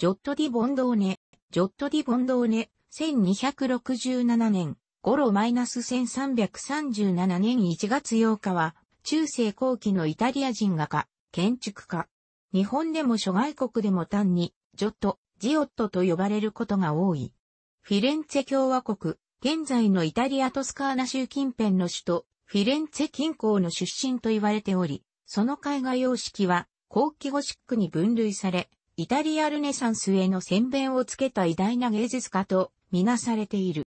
ジョット・ディ・ボンドーネ、ジョット・ディ・ボンドーネ、1267年、ゴロ -1337 年1月8日は、中世後期のイタリア人画家、建築家。日本でも諸外国でも単に、ジョット、ジオットと呼ばれることが多い。フィレンツェ共和国、現在のイタリアトスカーナ州近辺の首都、フィレンツェ近郊の出身と言われており、その絵画様式は、後期ゴシックに分類され、イタリアルネサンスへの宣伝をつけた偉大な芸術家とみなされている。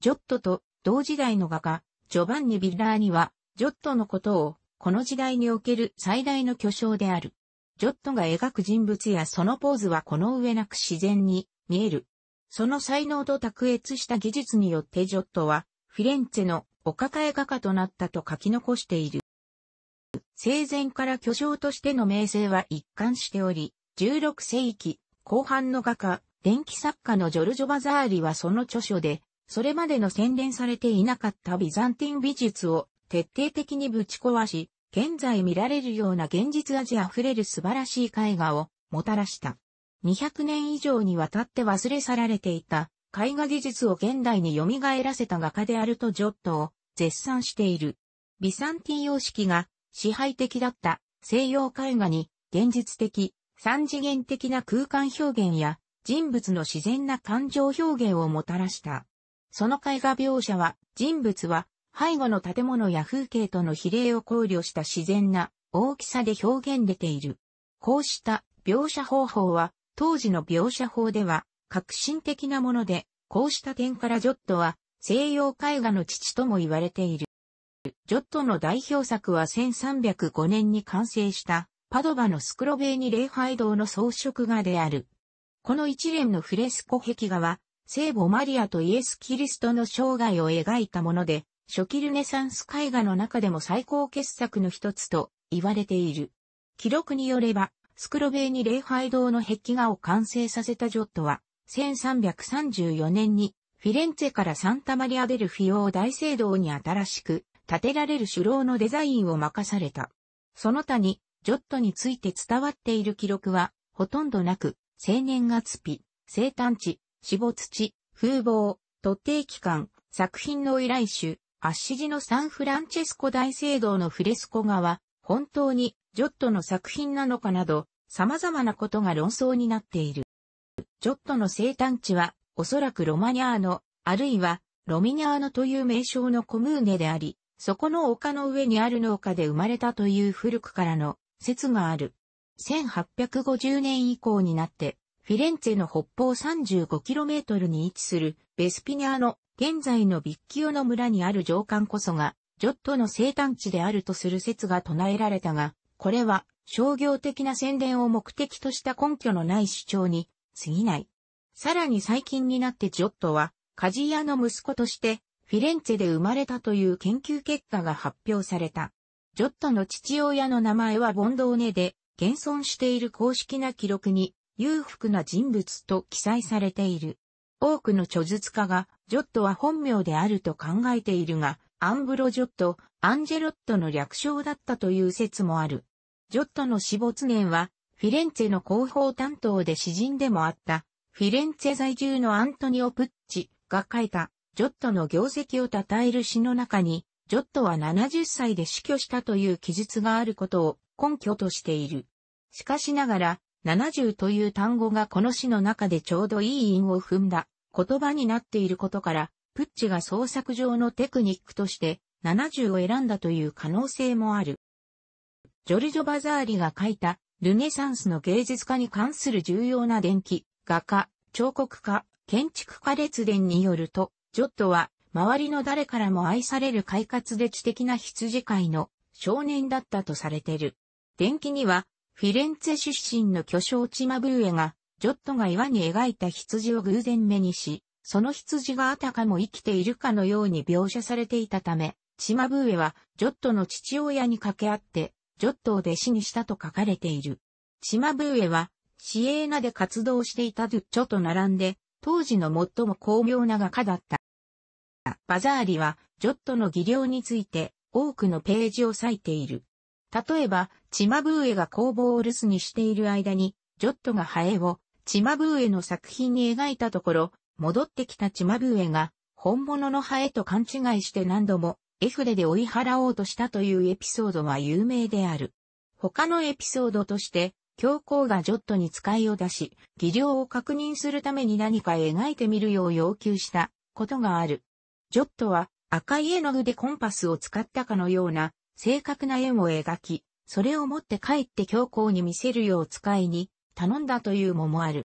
ジョットと同時代の画家、ジョバンニ・ビルラーニは、ジョットのことを、この時代における最大の巨匠である。ジョットが描く人物やそのポーズはこの上なく自然に見える。その才能と卓越した技術によってジョットは、フィレンツェのお抱え画家となったと書き残している。生前から巨匠としての名声は一貫しており、16世紀後半の画家、電気作家のジョルジョ・バザーリはその著書で、それまでの洗練されていなかったビザンティン美術を徹底的にぶち壊し、現在見られるような現実味あふれる素晴らしい絵画をもたらした。200年以上にわたって忘れ去られていた絵画技術を現代に蘇らせた画家であるとジョットを絶賛している。ビサンティン様式が支配的だった西洋絵画に現実的、三次元的な空間表現や人物の自然な感情表現をもたらした。その絵画描写は、人物は背後の建物や風景との比例を考慮した自然な大きさで表現出ている。こうした描写方法は、当時の描写法では革新的なもので、こうした点からジョットは西洋絵画の父とも言われている。ジョットの代表作は1305年に完成したパドバのスクロベーニ礼拝堂の装飾画である。この一連のフレスコ壁画は、聖母マリアとイエス・キリストの生涯を描いたもので、初期ルネサンス絵画の中でも最高傑作の一つと言われている。記録によれば、スクロベーニ礼拝堂の壁画を完成させたジョットは、1334年にフィレンツェからサンタマリア・デルフィオ大聖堂に新しく建てられる首楼のデザインを任された。その他にジョットについて伝わっている記録は、ほとんどなく、青年月日、生誕地、死没地、風貌、特定期間、作品の依頼種、アッシジのサンフランチェスコ大聖堂のフレスコ画は、本当にジョットの作品なのかなど、様々なことが論争になっている。ジョットの生誕地は、おそらくロマニャーノ、あるいは、ロミニャーノという名称のコムーネであり、そこの丘の上にある農家で生まれたという古くからの説がある。1850年以降になって、フィレンツェの北方 35km に位置するベスピニャーの現在のビッキオの村にある上官こそが、ジョットの生誕地であるとする説が唱えられたが、これは商業的な宣伝を目的とした根拠のない主張に過ぎない。さらに最近になってジョットは、カジヤの息子として、フィレンツェで生まれたという研究結果が発表された。ジョットの父親の名前はボンドーネで、現存している公式な記録に、裕福な人物と記載されている。多くの著述家が、ジョットは本名であると考えているが、アンブロジョット、アンジェロットの略称だったという説もある。ジョットの死没年は、フィレンツェの広報担当で詩人でもあった、フィレンツェ在住のアントニオ・プッチが書いた、ジョットの業績を称える詩の中に、ジョットは70歳で死去したという記述があることを根拠としている。しかしながら、70という単語がこの詩の中でちょうどいい韻を踏んだ言葉になっていることから、プッチが創作上のテクニックとして70を選んだという可能性もある。ジョルジョ・バザーリが書いたルネサンスの芸術家に関する重要な伝記、画家、彫刻家、建築家列伝によると、ジョットは周りの誰からも愛される快活で知的な羊飼いの少年だったとされてる。伝記には、フィレンツェ出身の巨匠チマブーエが、ジョットが岩に描いた羊を偶然目にし、その羊があたかも生きているかのように描写されていたため、チマブーエは、ジョットの父親に掛け合って、ジョットを弟子にしたと書かれている。チマブーエは、シエーナで活動していたドゥッチョと並んで、当時の最も巧妙な画家だった。。バザーリは、ジョットの技量について、多くのページを割いている。例えば、チマブーエが工房を留守にしている間に、ジョットがハエを、チマブーエの作品に描いたところ、戻ってきたチマブーエが、本物のハエと勘違いして何度も、エフレで追い払おうとしたというエピソードは有名である。他のエピソードとして、教皇がジョットに使いを出し、技量を確認するために何か描いてみるよう要求したことがある。ジョットは赤い絵の具でコンパスを使ったかのような正確な円を描き、それを持って帰って教皇に見せるよう使いに頼んだというももある。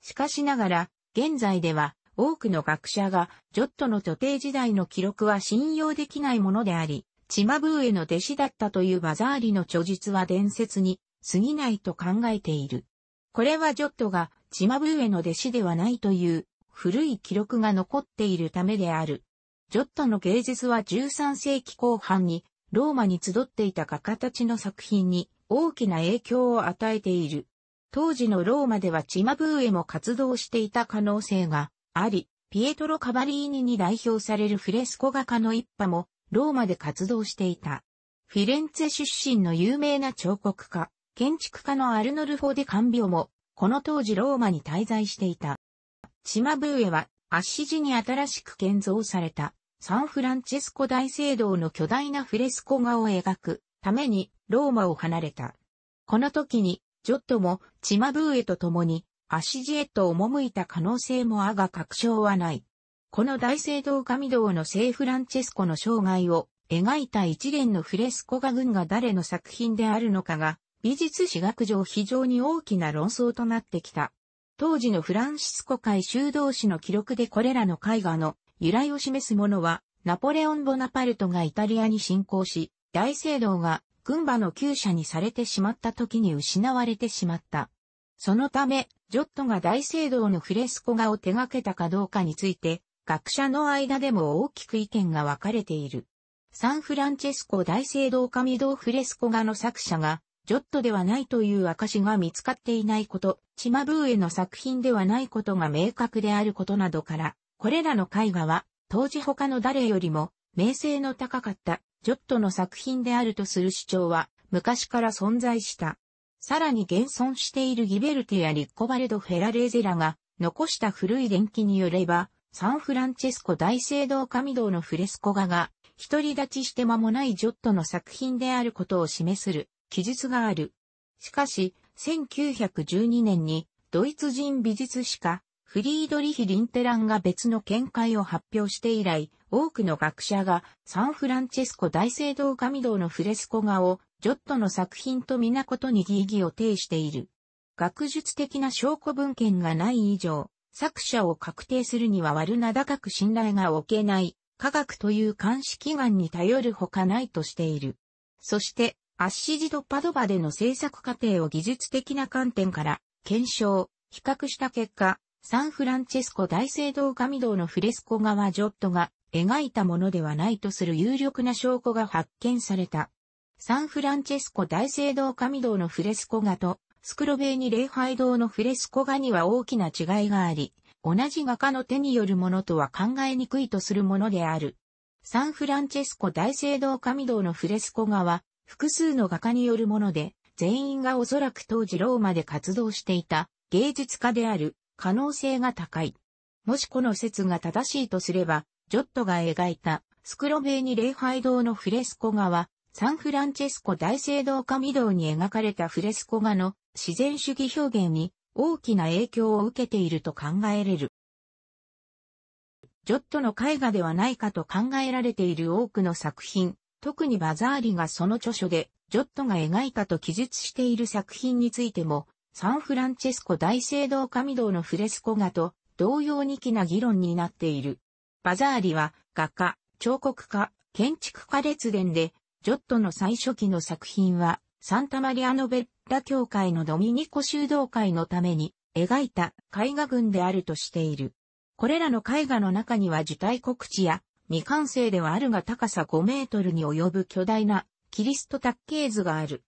しかしながら、現在では多くの学者がジョットの徒弟時代の記録は信用できないものであり、チマブーへの弟子だったというバザーリの著述は伝説に過ぎないと考えている。これはジョットがチマブーへの弟子ではないという古い記録が残っているためである。ジョットの芸術は13世紀後半にローマに集っていた画家たちの作品に大きな影響を与えている。当時のローマではチマブーエも活動していた可能性があり、ピエトロ・カバリーニに代表されるフレスコ画家の一派もローマで活動していた。フィレンツェ出身の有名な彫刻家、建築家のアルノルフォ・デ・カンビオも、この当時ローマに滞在していた。チマブーエは足死時に新しく建造されたサンフランチェスコ大聖堂の巨大なフレスコ画を描くためにローマを離れた。この時にジョットもチマブーエと共に圧死時へと赴いた可能性もあが確証はない。この大聖堂神堂の聖フランチェスコの生涯を描いた一連のフレスコ画群が誰の作品であるのかが美術史学上非常に大きな論争となってきた。当時のフランシスコ会修道士の記録でこれらの絵画の由来を示すものは、ナポレオン・ボナパルトがイタリアに侵攻し、大聖堂が軍馬の厩舎にされてしまった時に失われてしまった。そのため、ジョットが大聖堂のフレスコ画を手掛けたかどうかについて、学者の間でも大きく意見が分かれている。サンフランチェスコ大聖堂神堂フレスコ画の作者が、ジョットではないという証が見つかっていないこと、チマブーエの作品ではないことが明確であることなどから、これらの絵画は、当時他の誰よりも、名声の高かった、ジョットの作品であるとする主張は、昔から存在した。さらに現存しているギベルテやリッコバレド・フェラレーゼラが、残した古い伝記によれば、サンフランチェスコ大聖堂神堂のフレスコ画が、独り立ちして間もないジョットの作品であることを示する。記述がある。しかし、1912年にドイツ人美術史家、フリードリヒ・リンテランが別の見解を発表して以来、多くの学者がサンフランチェスコ大聖堂神堂のフレスコ画をジョットの作品とみなことに疑義を呈している。学術的な証拠文献がない以上、作者を確定するには悪な高く信頼が置けない、科学という監視機関に頼るほかないとしている。そして、アッシジとパドバでの制作過程を技術的な観点から検証、比較した結果、サンフランチェスコ大聖堂神堂のフレスコ画はジョットが描いたものではないとする有力な証拠が発見された。サンフランチェスコ大聖堂神堂のフレスコ画とスクロベーニ礼拝堂のフレスコ画には大きな違いがあり、同じ画家の手によるものとは考えにくいとするものである。サンフランチェスコ大聖堂神堂のフレスコ画は複数の画家によるもので、全員がおそらく当時ローマで活動していた芸術家である可能性が高い。もしこの説が正しいとすれば、ジョットが描いたスクロベーニ礼拝堂のフレスコ画は、サンフランチェスコ大聖堂神堂に描かれたフレスコ画の自然主義表現に大きな影響を受けていると考えれる。ジョットの絵画ではないかと考えられている多くの作品、特にバザーリがその著書で、ジョットが描いたと記述している作品についても、サンフランチェスコ大聖堂神堂のフレスコ画と同様に気な議論になっている。バザーリは画家、彫刻家、建築家列伝で、ジョットの最初期の作品は、サンタマリアノベッラ教会のドミニコ修道会のために描いた絵画群であるとしている。これらの絵画の中には受胎告知や未完成ではあるが高さ5メートルに及ぶ巨大なキリスト卓形図がある。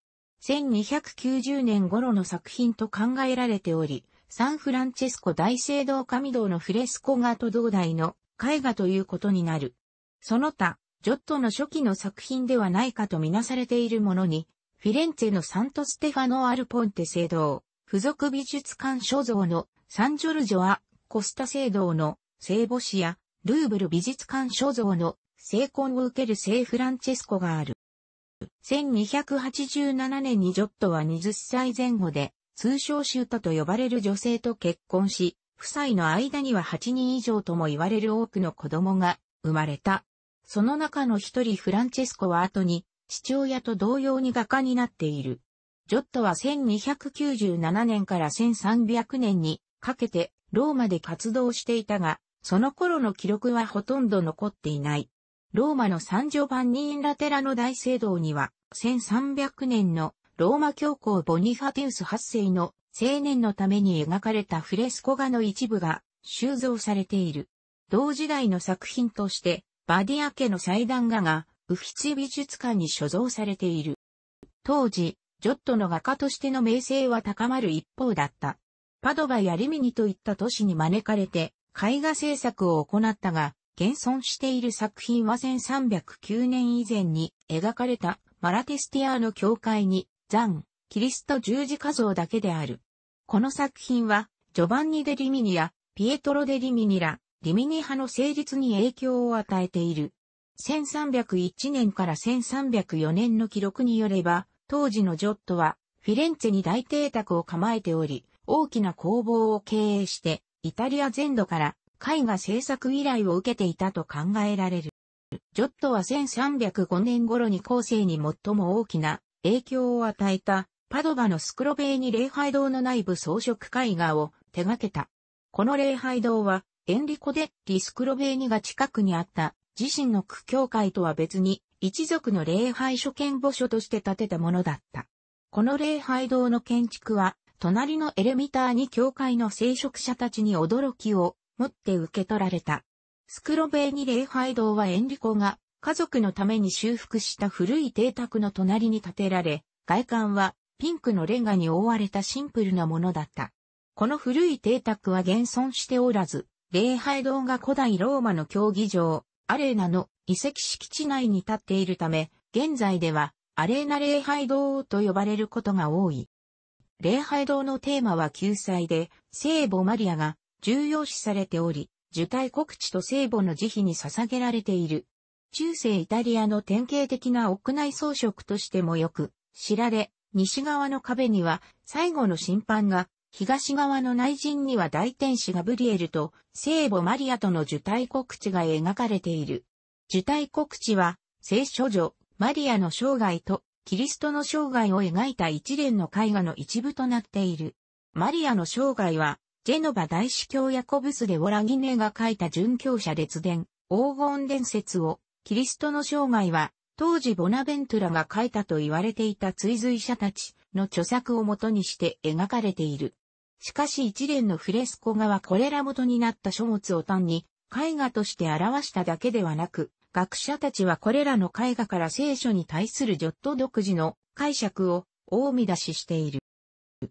1290年頃の作品と考えられており、サンフランチェスコ大聖堂神堂のフレスコ画と同代の絵画ということになる。その他、ジョットの初期の作品ではないかとみなされているものに、フィレンツェのサントステファノ・アルポンテ聖堂、付属美術館所蔵のサンジョルジョ・ア・コスタ聖堂の聖母子やルーブル美術館所蔵の成婚を受ける聖フランチェスコがある。1287年にジョットは20歳前後で、通称シュートと呼ばれる女性と結婚し、夫妻の間には8人以上とも言われる多くの子供が生まれた。その中の一人フランチェスコは後に、父親と同様に画家になっている。ジョットは1297年から1300年にかけてローマで活動していたが、その頃の記録はほとんど残っていない。ローマのサンジョバンニ・ーン・ラテラの大聖堂には、1300年のローマ教皇ボニファティウス8世の青年のために描かれたフレスコ画の一部が収蔵されている。同時代の作品として、バディア家の祭壇画が、ウフィツィ美術館に所蔵されている。当時、ジョットの画家としての名声は高まる一方だった。パドバやリミニといった都市に招かれて、絵画制作を行ったが、現存している作品は1309年以前に描かれたマラテスティアーの教会にザン、キリスト十字架像だけである。この作品は、ジョバンニ・デ・リミニやピエトロ・デ・リミニら、リミニ派の成立に影響を与えている。1301年から1304年の記録によれば、当時のジョットは、フィレンツェに大邸宅を構えており、大きな工房を経営して、イタリア全土から絵画制作依頼を受けていたと考えられる。ジョットは1305年頃に後世に最も大きな影響を与えたパドバのスクロベーニ礼拝堂の内部装飾絵画を手掛けた。この礼拝堂はエンリコ・デ・リスクロベーニが近くにあった自身の区教会とは別に一族の礼拝所見墓所として建てたものだった。この礼拝堂の建築は隣のエレミターに教会の聖職者たちに驚きを持って受け取られた。スクロベーニ礼拝堂はエンリコが家族のために修復した古い邸宅の隣に建てられ、外観はピンクのレンガに覆われたシンプルなものだった。この古い邸宅は現存しておらず、礼拝堂が古代ローマの競技場、アレーナの遺跡敷地内に建っているため、現在ではアレーナ礼拝堂と呼ばれることが多い。礼拝堂のテーマは救済で、聖母マリアが重要視されており、受胎告知と聖母の慈悲に捧げられている。中世イタリアの典型的な屋内装飾としてもよく知られ、西側の壁には最後の審判が、東側の内陣には大天使ガブリエルと聖母マリアとの受胎告知が描かれている。受胎告知は、聖書女、マリアの生涯とキリストの生涯を描いた一連の絵画の一部となっている。マリアの生涯は、ジェノバ大司教ヤコブスでオラギネが書いた殉教者列伝、黄金伝説を、キリストの生涯は、当時ボナベントラが書いたと言われていた追随者たちの著作をもとにして描かれている。しかし一連のフレスコ画はこれら元になった書物を単に絵画として表しただけではなく、学者たちはこれらの絵画から聖書に対するジョット独自の解釈を大見出ししている。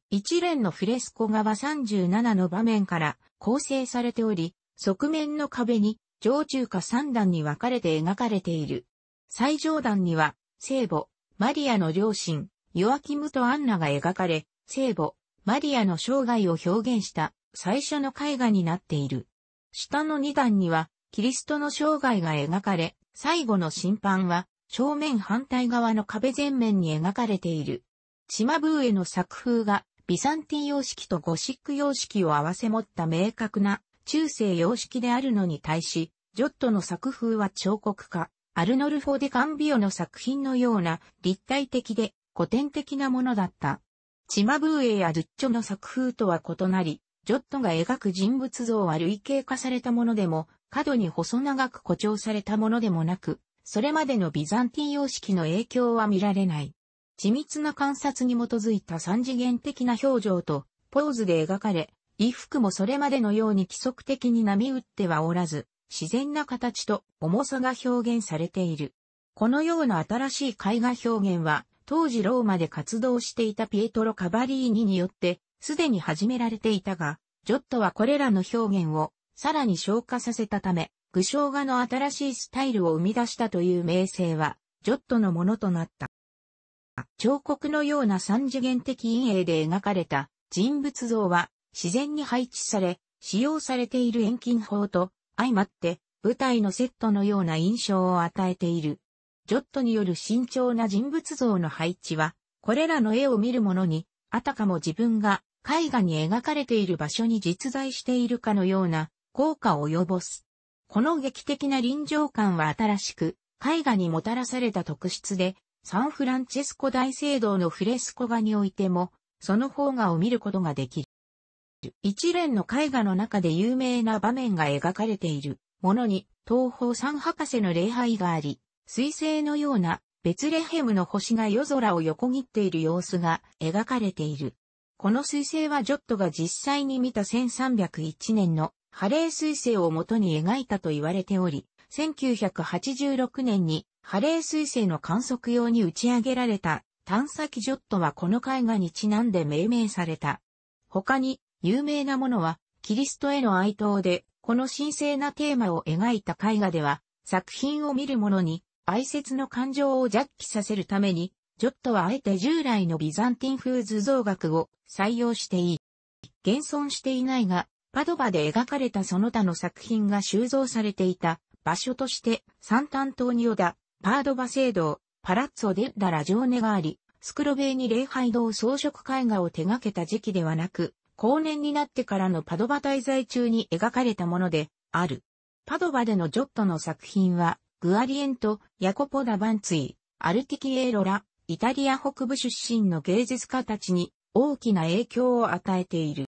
一連のフレスコ画は37の場面から構成されており、側面の壁に上中下3段に分かれて描かれている。最上段には聖母、マリアの両親、ヨアキムとアンナが描かれ、聖母、マリアの生涯を表現した最初の絵画になっている。下の2段には、キリストの生涯が描かれ、最後の審判は、正面反対側の壁全面に描かれている。チマブーエの作風が、ビサンティ様式とゴシック様式を併せ持った明確な中世様式であるのに対し、ジョットの作風は彫刻家、アルノルフォ・デ・カンビオの作品のような立体的で古典的なものだった。チマブーエやドゥッチョの作風とは異なり、ジョットが描く人物像は類型化されたものでも、過度に細長く誇張されたものでもなく、それまでのビザンティン様式の影響は見られない。緻密な観察に基づいた三次元的な表情とポーズで描かれ、衣服もそれまでのように規則的に波打ってはおらず、自然な形と重さが表現されている。このような新しい絵画表現は、当時ローマで活動していたピエトロ・カバリーニによって、すでに始められていたが、ジョットはこれらの表現をさらに消化させたため、具象画の新しいスタイルを生み出したという名声は、ジョットのものとなった。彫刻のような三次元的陰影で描かれた人物像は自然に配置され、使用されている遠近法と相まって舞台のセットのような印象を与えている。ジョットによる慎重な人物像の配置は、これらの絵を見る者に、あたかも自分が絵画に描かれている場所に実在しているかのような効果を及ぼす。この劇的な臨場感は新しく、絵画にもたらされた特質で、サンフランチェスコ大聖堂のフレスコ画においても、その方画を見ることができる。一連の絵画の中で有名な場面が描かれているものに、東方三博士の礼拝があり、彗星のようなベツレヘムの星が夜空を横切っている様子が描かれている。この彗星はジョットが実際に見た1301年のハレー彗星をもとに描いたと言われており、1986年にハレー彗星の観測用に打ち上げられた探査機ジョットはこの絵画にちなんで命名された。他に有名なものはキリストへの哀悼で、この神聖なテーマを描いた絵画では作品を見る者に哀切の感情を弱気させるために、ジョットはあえて従来のビザンティン風図像学を採用していい。現存していないが、パドバで描かれたその他の作品が収蔵されていた場所として、サンタントーニオダ、パードバ聖堂、パラッツォデッダラジョーネがあり、スクロベーに礼拝堂装飾絵画を手掛けた時期ではなく、後年になってからのパドバ滞在中に描かれたもので、ある。パドバでのジョットの作品は、グアリエント、ヤコポ・ダ・バンツィ、アルティキエーロラ、イタリア北部出身の芸術家たちに大きな影響を与えている。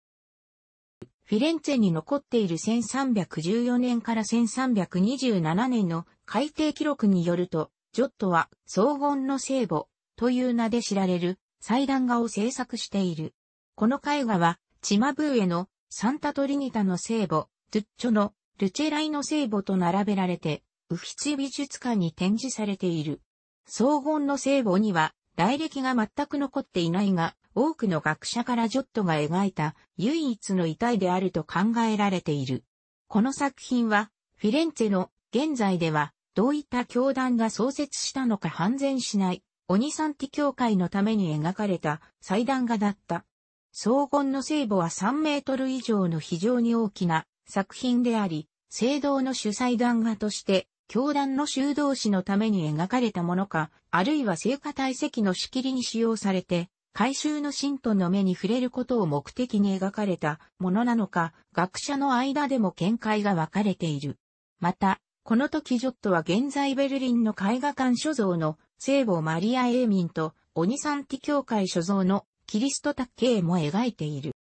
フィレンツェに残っている1314年から1327年の海底記録によると、ジョットは荘厳の聖母という名で知られる祭壇画を制作している。この絵画は、チマブーエのサンタトリニタの聖母、ドゥッチョのルチェライの聖母と並べられて、ウフィツ美術館に展示されている。荘厳の聖母には、来歴が全く残っていないが、多くの学者からジョットが描いた唯一の遺体であると考えられている。この作品は、フィレンツェの現在ではどういった教団が創設したのか判然しない、オニサンティ教会のために描かれた祭壇画だった。荘厳の聖母は3メートル以上の非常に大きな作品であり、聖堂の主祭壇画として教団の修道士のために描かれたものか、あるいは聖火体積の仕切りに使用されて、改修の信徒の目に触れることを目的に描かれたものなのか、学者の間でも見解が分かれている。また、この時ジョットは現在ベルリンの絵画館所蔵の聖母マリア・エーミンとオニサンティ教会所蔵のキリストケーも描いている。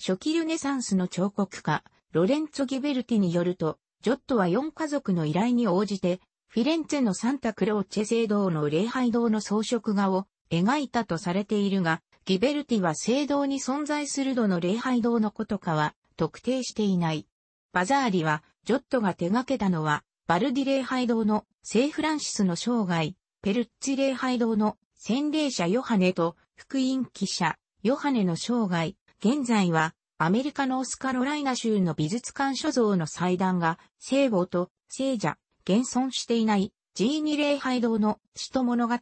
初期ルネサンスの彫刻家、ロレンツォ・ギベルティによると、ジョットは4家族の依頼に応じて、フィレンツェのサンタクローチェ聖堂の礼拝堂の装飾画を描いたとされているが、ギベルティは聖堂に存在するどの礼拝堂のことかは特定していない。バザーリは、ジョットが手掛けたのは、バルディ礼拝堂の聖フランシスの生涯、ペルッツィ礼拝堂の洗礼者ヨハネと福音記者ヨハネの生涯、現在はアメリカノースカロライナ州の美術館所蔵の祭壇が、聖母と聖者、現存していない、ジー2礼拝堂の使徒物語、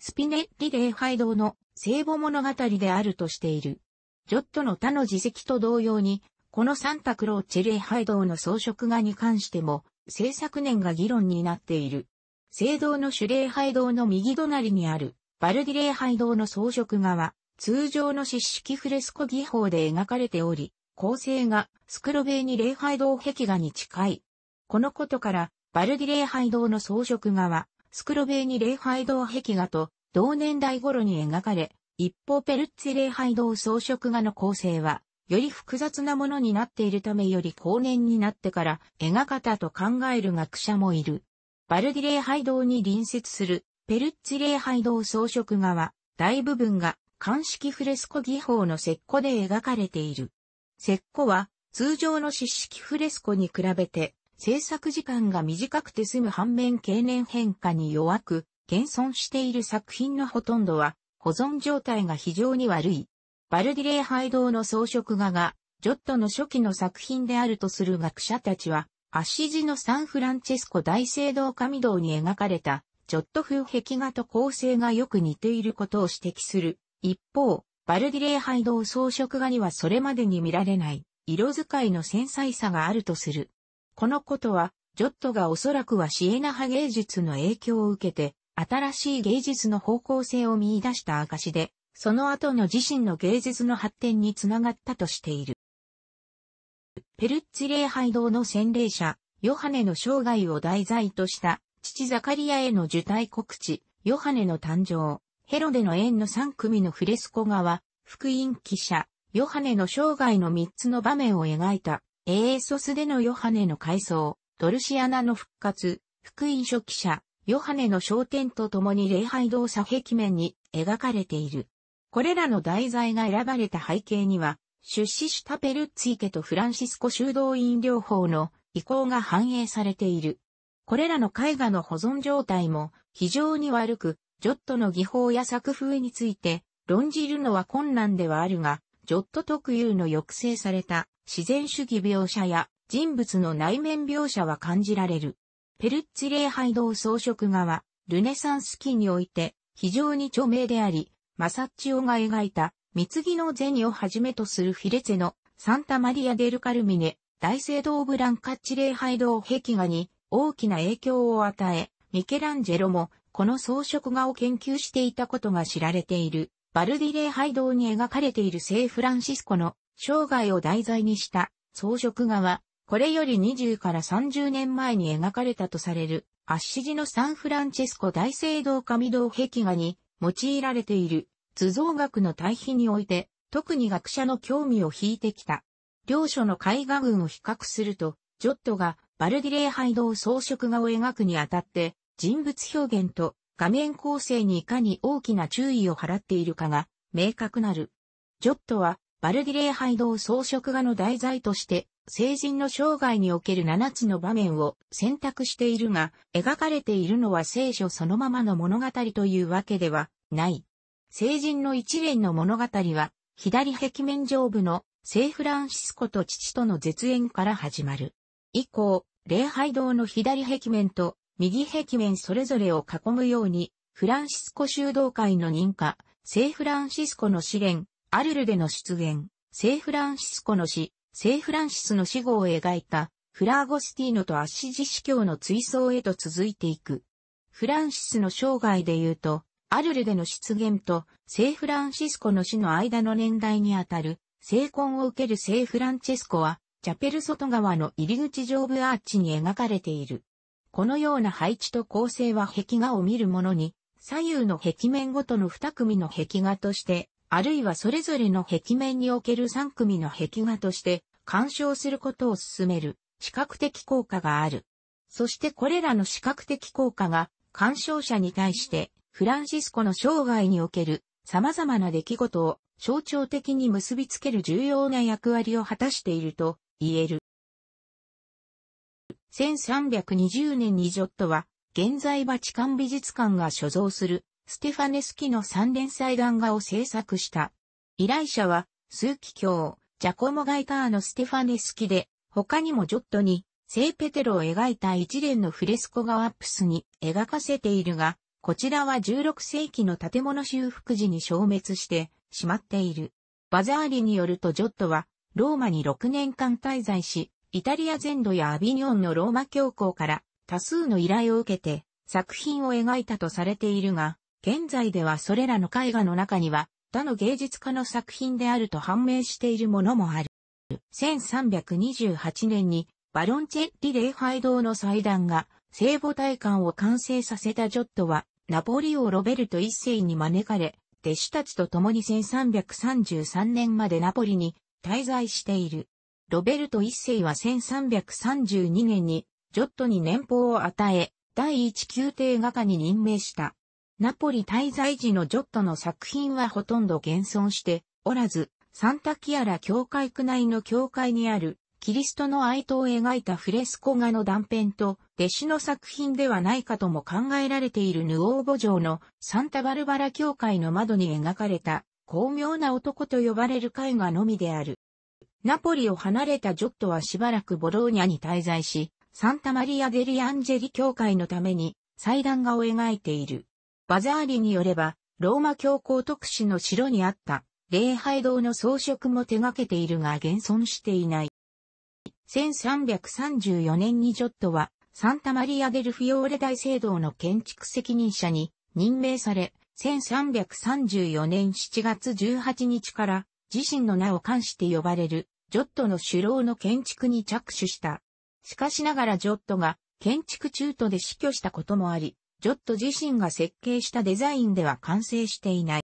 スピネッリ礼拝堂の聖母物語であるとしている。ジョットの他の自責と同様に、このサンタクローチェ礼拝堂の装飾画に関しても、制作年が議論になっている。聖堂の主礼拝堂の右隣にある、バルディ礼拝堂の装飾画は、通常の湿式フレスコ技法で描かれており、構成がスクロベーニ礼拝堂壁画に近い。このことから、バルディ礼拝堂の装飾画は、スクロベーニ礼拝堂壁画と同年代頃に描かれ、一方ペルッツィ礼拝堂装飾画の構成は、より複雑なものになっているためより後年になってから描かたと考える学者もいる。バルディ礼拝堂に隣接するペルッツィ礼拝堂装飾画は、大部分が乾式フレスコ技法の石膏で描かれている。石膏は通常の湿式フレスコに比べて制作時間が短くて済む反面経年変化に弱く、現存している作品のほとんどは保存状態が非常に悪い。バルディレイ廃道の装飾画が、ジョットの初期の作品であるとする学者たちは、アシジのサンフランチェスコ大聖堂神堂に描かれた、ジョット風壁画と構成がよく似ていることを指摘する一方、バルディレイハイド装飾画にはそれまでに見られない、色使いの繊細さがあるとする。このことは、ジョットがおそらくはシエナ派芸術の影響を受けて、新しい芸術の方向性を見出した証で、その後の自身の芸術の発展につながったとしている。ペルッツィ礼拝堂の洗礼者、ヨハネの生涯を題材とした、父ザカリアへの受胎告知、ヨハネの誕生、ヘロデの縁の3組のフレスコ画は、福音記者、ヨハネの生涯の3つの場面を描いた、エーソスでのヨハネの回想、ドルシアナの復活、福音書記者、ヨハネの焦点と共に礼拝堂左壁面に描かれている。これらの題材が選ばれた背景には、出資したペルッツィ家とフランシスコ修道院療法の意向が反映されている。これらの絵画の保存状態も非常に悪く、ジョットの技法や作風について論じるのは困難ではあるが、ジョット特有の抑制された自然主義描写や人物の内面描写は感じられる。ペルッツ礼拝堂装飾画は、ルネサンス期において非常に著名であり、マサッチオが描いた貢ぎの銭をはじめとするフィレツェのサンタマリア・デル・カルミネ、大聖堂ブランカッチ礼拝堂壁画に大きな影響を与え、ミケランジェロもこの装飾画を研究していたことが知られている、バルディレイ廃道に描かれている聖フランシスコの生涯を題材にした装飾画は、これより20から30年前に描かれたとされる、アッシジのサンフランチェスコ大聖堂神堂壁画に用いられている図像学の対比において、特に学者の興味を引いてきた。両所の絵画群を比較すると、ジョットがバルディレイハイドを装飾画を描くにあたって、人物表現と画面構成にいかに大きな注意を払っているかが明確なる。ジョットはバルディレー堂装飾画の題材として成人の生涯における7つの場面を選択しているが、描かれているのは聖書そのままの物語というわけではない。成人の一連の物語は、左壁面上部の聖フランシスコと父との絶縁から始まる。以降、礼拝堂の左壁面と右壁面それぞれを囲むように、フランシスコ修道会の認可、聖フランシスコの試練、アルルでの出現、聖フランシスコの死、聖フランシスの死後を描いた、フラーゴスティーノとアッシジ司教の追走へと続いていく。フランシスの生涯で言うと、アルルでの出現と、聖フランシスコの死の間の年代にあたる、聖婚を受ける聖フランチェスコは、チャペル外側の入り口上部アーチに描かれている。このような配置と構成は壁画を見るものに、左右の壁面ごとの二組の壁画として、あるいはそれぞれの壁面における三組の壁画として、鑑賞することを進める、視覚的効果がある。そしてこれらの視覚的効果が、鑑賞者に対して、フランシスコの生涯における様々な出来事を象徴的に結びつける重要な役割を果たしていると言える。1320年にジョットは、現在バチカン美術館が所蔵する、ステファネスキの三連祭団画を制作した。依頼者は、数奇教、ジャコモ・ガイターのステファネスキで、他にもジョットに、聖ペテロを描いた一連のフレスコ画アップスに描かせているが、こちらは16世紀の建物修復時に消滅してしまっている。バザーリによるとジョットは、ローマに6年間滞在し、イタリア全土やアビニョンのローマ教皇から多数の依頼を受けて作品を描いたとされているが、現在ではそれらの絵画の中には他の芸術家の作品であると判明しているものもある。1328年にバロンチェッリ礼拝堂の祭壇が聖母体感を完成させたジョットはナポリオ・ロベルト一世に招かれ、弟子たちと共に1333年までナポリに滞在している。ロベルト一世は1332年に、ジョットに年俸を与え、第一宮廷画家に任命した。ナポリ滞在時のジョットの作品はほとんど現存しておらず、サンタキアラ教会区内の教会にあるキリストの哀悼を描いたフレスコ画の断片と弟子の作品ではないかとも考えられているヌオーボ城のサンタバルバラ教会の窓に描かれた巧妙な男と呼ばれる絵画のみである。ナポリを離れたジョットはしばらくボローニャに滞在し、サンタマリア・デリアンジェリ教会のために祭壇画を描いている。バザーリによれば、ローマ教皇特使の城にあった礼拝堂の装飾も手掛けているが現存していない。1334年にジョットはサンタマリア・デルフィオーレ大聖堂の建築責任者に任命され、1334年7月18日から自身の名を冠して呼ばれるジョットの首脳の建築に着手した。しかしながらジョットが建築中途で死去したこともあり、ジョット自身が設計したデザインでは完成していない。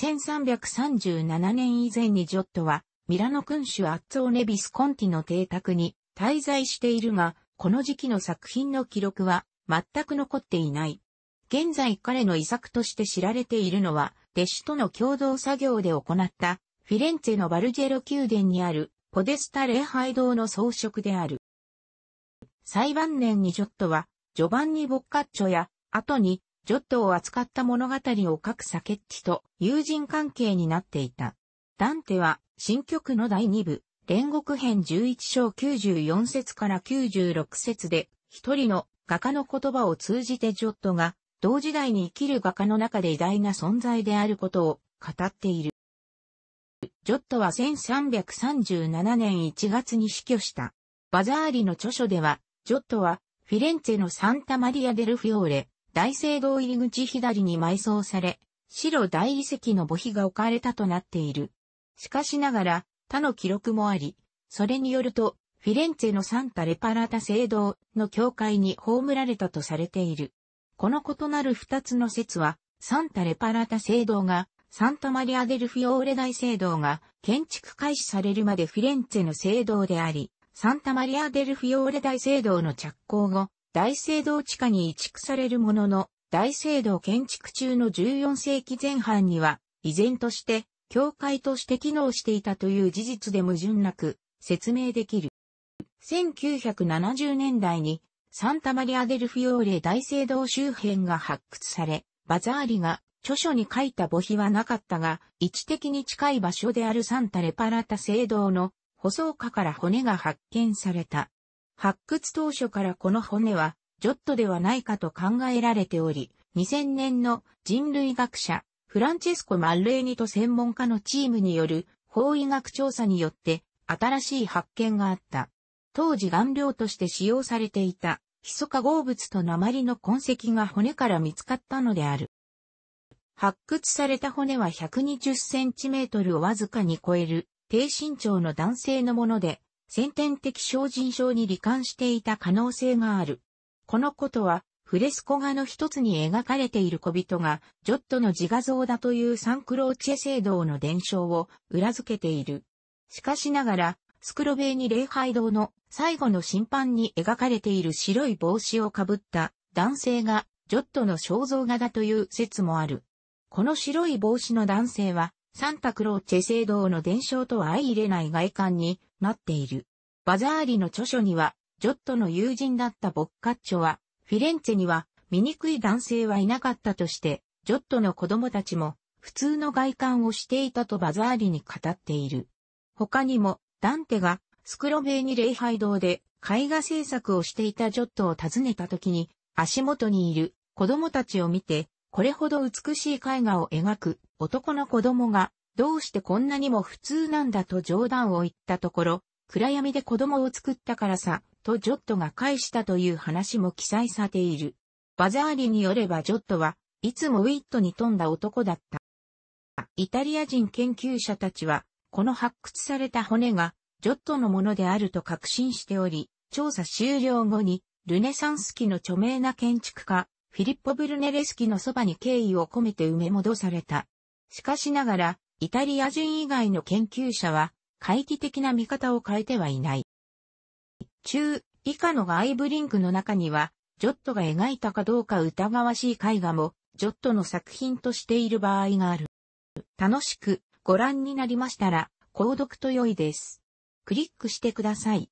1337年以前にジョットは、ミラノ君主アッツォーネビスコンティの邸宅に滞在しているが、この時期の作品の記録は全く残っていない。現在彼の遺作として知られているのは、弟子との共同作業で行ったフィレンツェのバルジェロ宮殿にあるポデスタ礼拝堂の装飾である。最晩年にジョットは、序盤にボッカッチョや、後にジョットを扱った物語を書くサケッチと友人関係になっていた。ダンテは、新曲の第2部、煉獄編11章94節から96節で、一人の画家の言葉を通じてジョットが、同時代に生きる画家の中で偉大な存在であることを語っている。ジョットは1337年1月に死去した。バザーリの著書では、ジョットは、フィレンツェのサンタマリア・デルフィオーレ、大聖堂入り口左に埋葬され、白大理石の墓碑が置かれたとなっている。しかしながら、他の記録もあり、それによると、フィレンツェのサンタ・レパラタ聖堂の教会に葬られたとされている。この異なる二つの説は、サンタ・レパラタ聖堂がサンタマリア・デルフィオーレ大聖堂が建築開始されるまでフィレンツェの聖堂であり、サンタマリア・デルフィオーレ大聖堂の着工後、大聖堂地下に移築されるものの、大聖堂建築中の14世紀前半には、依然として、教会として機能していたという事実で矛盾なく説明できる。1970年代に、サンタマリア・デルフィオーレ大聖堂周辺が発掘され、バザーリが著書に書いた墓碑はなかったが、位置的に近い場所であるサンタレパラタ聖堂の舗装下から骨が発見された。発掘当初からこの骨は、ジョットではないかと考えられており、2000年の人類学者、フランチェスコ・マルレーニと専門家のチームによる法医学調査によって新しい発見があった。当時顔料として使用されていた、ヒソ化合物と鉛の痕跡が骨から見つかったのである。発掘された骨は120センチメートルをわずかに超える低身長の男性のもので、先天的小人症に罹患していた可能性がある。このことは、フレスコ画の一つに描かれている小人が、ジョットの自画像だというサンクローチェ聖堂の伝承を裏付けている。しかしながら、スクロベーニ礼拝堂の最後の審判に描かれている白い帽子をかぶった男性がジョットの肖像画だという説もある。この白い帽子の男性は、サンタクローチェ聖堂の伝承とは相入れない外観になっている。バザーリの著書には、ジョットの友人だったボッカッチョは、フィレンツェには醜い男性はいなかったとして、ジョットの子供たちも普通の外観をしていたとバザーリに語っている。他にも、ダンテがスクロベーニ礼拝堂で絵画制作をしていたジョットを訪ねた時に足元にいる子供たちを見てこれほど美しい絵画を描く男の子供がどうしてこんなにも普通なんだと冗談を言ったところ、暗闇で子供を作ったからさ、とジョットが返したという話も記載されている。バザーリによればジョットはいつもウィットに富んだ男だった。イタリア人研究者たちは、この発掘された骨がジョットのものであると確信しており、調査終了後にルネサンス期の著名な建築家、フィリッポ・ブルネレスキのそばに敬意を込めて埋め戻された。しかしながら、イタリア人以外の研究者は、懐疑的な見方を変えてはいない。中、以下の外部リンクの中には、ジョットが描いたかどうか疑わしい絵画も、ジョットの作品としている場合がある。楽しくご覧になりましたら、購読と良いです。クリックしてください。